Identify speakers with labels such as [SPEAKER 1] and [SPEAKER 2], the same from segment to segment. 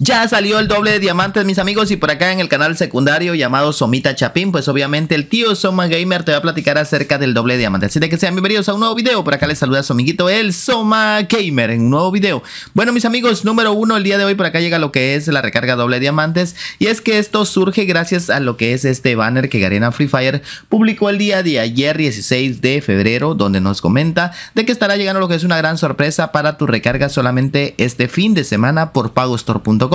[SPEAKER 1] Ya salió el doble de diamantes, mis amigos, y por acá en el canal secundario llamado Somita Chapín, pues obviamente el tío Soma Gamer te va a platicar acerca del doble de diamantes. Así de que sean bienvenidos a un nuevo video. Por acá les saluda a su amiguito el Soma Gamer en un nuevo video. Bueno, mis amigos, número uno, el día de hoy por acá llega lo que es la recarga doble de diamantes. Y es que esto surge gracias a lo que es este banner que Garena Free Fire publicó el día de ayer, 16 de febrero, donde nos comenta de que estará llegando lo que es una gran sorpresa para tu recarga solamente este fin de semana por pagostor.com.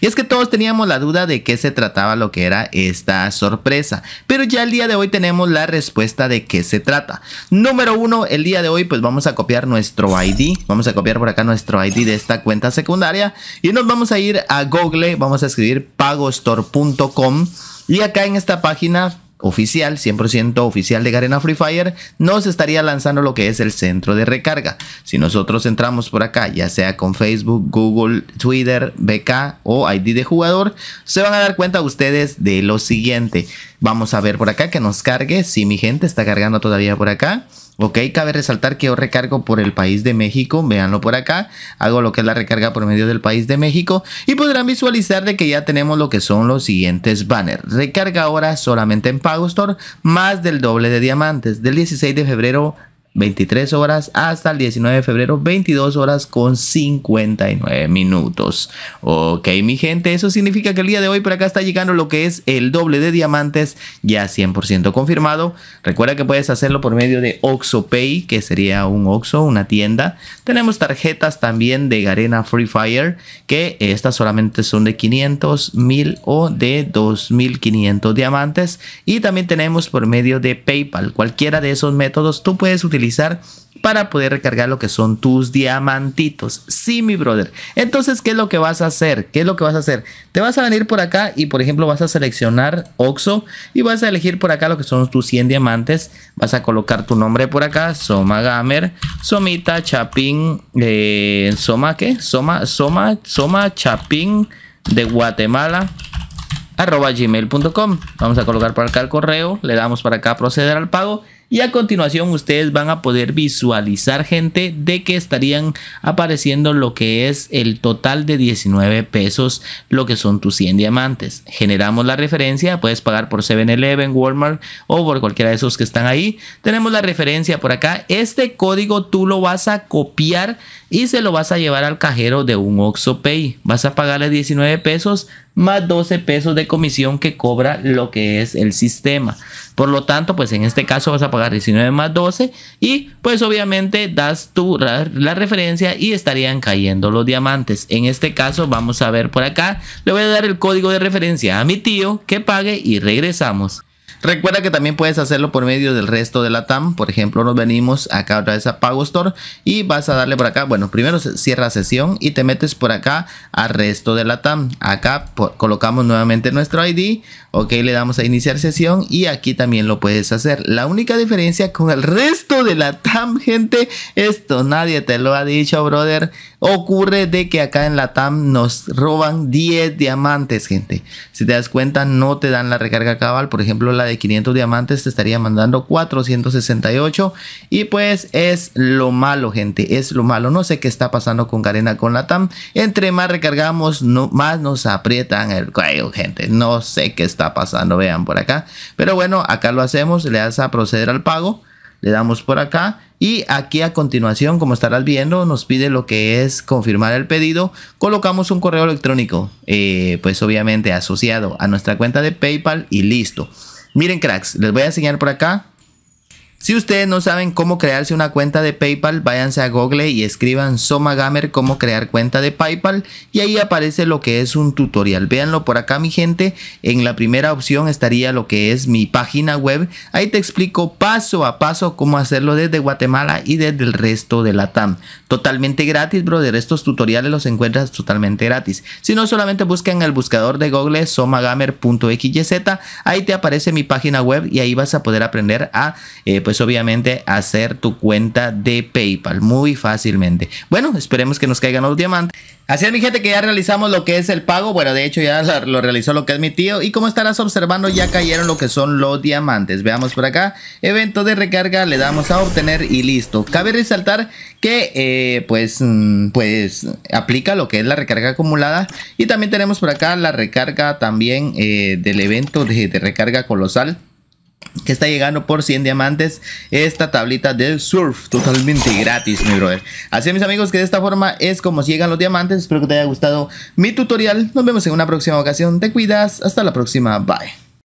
[SPEAKER 1] Y es que todos teníamos la duda de qué se trataba lo que era esta sorpresa, pero ya el día de hoy tenemos la respuesta de qué se trata. Número uno, el día de hoy pues vamos a copiar nuestro ID, vamos a copiar por acá nuestro ID de esta cuenta secundaria y nos vamos a ir a Google, vamos a escribir pagostore.com y acá en esta página oficial, 100% oficial de Garena Free Fire, nos estaría lanzando lo que es el centro de recarga. Si nosotros entramos por acá, ya sea con Facebook, Google, Twitter, BK o ID de jugador, se van a dar cuenta ustedes de lo siguiente. Vamos a ver por acá que nos cargue, si mi gente está cargando todavía por acá. Ok, cabe resaltar que yo recargo por el país de México, véanlo por acá, hago lo que es la recarga por medio del país de México y podrán visualizar de que ya tenemos lo que son los siguientes banners. Recarga ahora solamente en Pago Store, más del doble de diamantes, del 16 de febrero 23 horas hasta el 19 de febrero 22 horas con 59 minutos. Ok, mi gente, eso significa que el día de hoy por acá está llegando lo que es el doble de diamantes ya 100% confirmado. Recuerda que puedes hacerlo por medio de Pay, que sería un Oxo, una tienda. Tenemos tarjetas también de Garena Free Fire, que estas solamente son de 500, 1000 o de 2500 diamantes. Y también tenemos por medio de PayPal. Cualquiera de esos métodos tú puedes utilizar para poder recargar lo que son tus diamantitos. Sí, mi brother. Entonces, ¿qué es lo que vas a hacer? ¿Qué es lo que vas a hacer? Te vas a venir por acá y, por ejemplo, vas a seleccionar Oxo y vas a elegir por acá lo que son tus 100 diamantes. Vas a colocar tu nombre por acá, Soma Gamer, Somita, Chapín, eh, Soma, ¿qué? Soma, Soma, Soma, Chapín de Guatemala arroba gmail.com vamos a colocar por acá el correo le damos para acá proceder al pago y a continuación ustedes van a poder visualizar gente de que estarían apareciendo lo que es el total de 19 pesos lo que son tus 100 diamantes generamos la referencia puedes pagar por 7-Eleven Walmart o por cualquiera de esos que están ahí tenemos la referencia por acá este código tú lo vas a copiar y se lo vas a llevar al cajero de un Oxopay Pay vas a pagarle 19 pesos más 12 pesos de comisión que cobra lo que es el sistema por lo tanto, pues en este caso vas a pagar 19 más 12 y pues obviamente das tu la, referencia y estarían cayendo los diamantes. En este caso vamos a ver por acá, le voy a dar el código de referencia a mi tío que pague y regresamos. Recuerda que también puedes hacerlo por medio del resto de la TAM. Por ejemplo, nos venimos acá otra vez a Pago Store y vas a darle por acá. Bueno, primero cierra sesión y te metes por acá al resto de la TAM. Acá colocamos nuevamente nuestro ID. Ok, le damos a iniciar sesión y aquí también lo puedes hacer. La única diferencia con el resto de la TAM, gente, esto nadie te lo ha dicho, brother. Ocurre de que acá en la TAM nos roban 10 diamantes, gente. Si te das cuenta, no te dan la recarga cabal. Por ejemplo, la de 500 diamantes te estaría mandando 468. Y pues es lo malo, gente. Es lo malo. No sé qué está pasando con Garena con la TAM. Entre más recargamos, más nos aprietan el cuello, gente. No sé qué está pasando, vean por acá. Pero bueno, acá lo hacemos, le das a proceder al pago, le damos por acá y aquí a continuación, como estarás viendo, nos pide lo que es confirmar el pedido. Colocamos un correo electrónico, eh, pues obviamente asociado a nuestra cuenta de PayPal y listo. Miren cracks, les voy a enseñar por acá si ustedes no saben cómo crearse una cuenta de PayPal, váyanse a Google y escriban Soma Gamer cómo crear cuenta de PayPal y ahí aparece lo que es un tutorial. Véanlo por acá mi gente, en la primera opción estaría lo que es mi página web. Ahí te explico paso a paso cómo hacerlo desde Guatemala y desde el resto de la TAM. Totalmente gratis, brother. Estos tutoriales los encuentras totalmente gratis. Si no, solamente buscan el buscador de Google somagamer.xyz. Ahí te aparece mi página web y ahí vas a poder aprender a eh, pues pues, obviamente hacer tu cuenta de PayPal muy fácilmente. Bueno, esperemos que nos caigan los diamantes. Así es mi gente que ya realizamos lo que es el pago, bueno de hecho ya lo realizó lo que es mi tío y como estarás observando ya cayeron lo que son los diamantes, veamos por acá, evento de recarga, le damos a obtener y listo. Cabe resaltar que eh, pues, mm, pues aplica lo que es la recarga acumulada y también tenemos por acá la recarga también eh, del evento de recarga colosal que está llegando por 100 diamantes esta tablita del surf totalmente gratis mi brother así mis amigos que de esta forma es como llegan los diamantes espero que te haya gustado mi tutorial nos vemos en una próxima ocasión te cuidas hasta la próxima bye